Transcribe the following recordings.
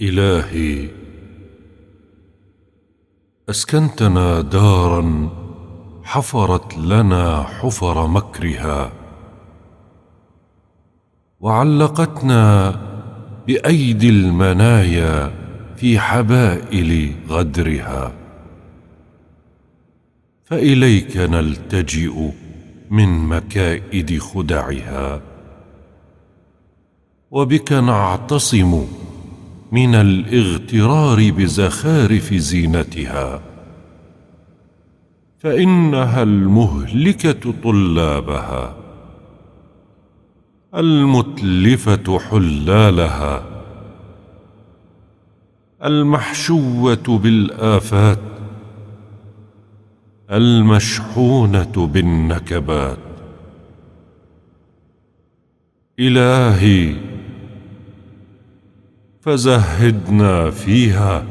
إلهي أسكنتنا دارا حفرت لنا حفر مكرها وعلقتنا بأيدي المنايا في حبائل غدرها فإليك نلتجئ من مكائد خدعها وبك نعتصم من الاغترار بزخارف زينتها فانها المهلكه طلابها المتلفه حلالها المحشوه بالافات المشحونه بالنكبات الهي فزهدنا فيها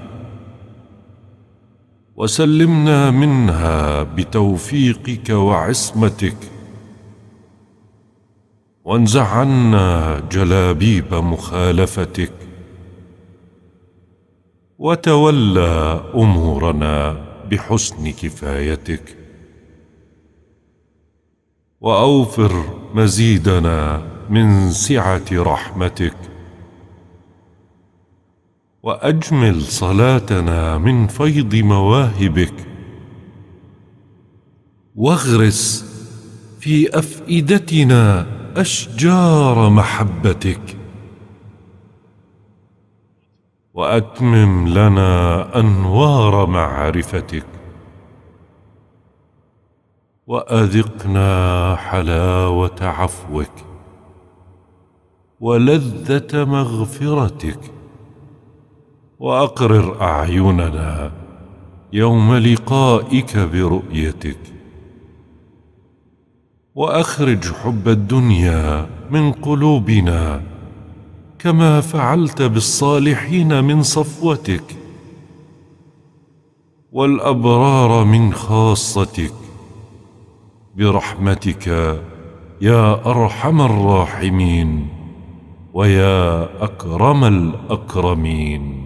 وسلمنا منها بتوفيقك وعصمتك وانزع عنا جلابيب مخالفتك وتولى امورنا بحسن كفايتك واوفر مزيدنا من سعه رحمتك واجمل صلاتنا من فيض مواهبك واغرس في افئدتنا اشجار محبتك واتمم لنا انوار معرفتك واذقنا حلاوه عفوك ولذه مغفرتك واقرر اعيننا يوم لقائك برؤيتك واخرج حب الدنيا من قلوبنا كما فعلت بالصالحين من صفوتك والابرار من خاصتك برحمتك يا ارحم الراحمين ويا اكرم الاكرمين